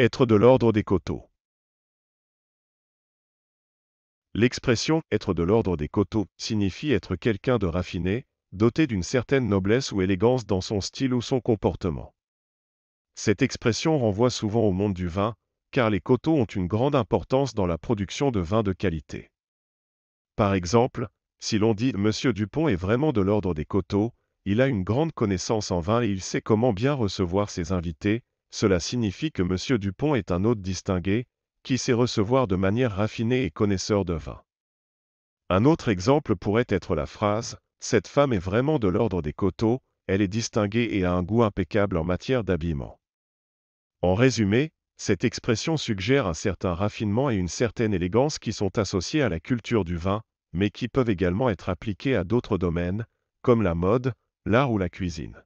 Être de l'ordre des coteaux. L'expression être de l'ordre des coteaux signifie être quelqu'un de raffiné, doté d'une certaine noblesse ou élégance dans son style ou son comportement. Cette expression renvoie souvent au monde du vin, car les coteaux ont une grande importance dans la production de vins de qualité. Par exemple, si l'on dit Monsieur Dupont est vraiment de l'ordre des coteaux, il a une grande connaissance en vin et il sait comment bien recevoir ses invités, cela signifie que M. Dupont est un hôte distingué, qui sait recevoir de manière raffinée et connaisseur de vin. Un autre exemple pourrait être la phrase Cette femme est vraiment de l'ordre des coteaux, elle est distinguée et a un goût impeccable en matière d'habillement. En résumé, cette expression suggère un certain raffinement et une certaine élégance qui sont associés à la culture du vin, mais qui peuvent également être appliquées à d'autres domaines, comme la mode, l'art ou la cuisine.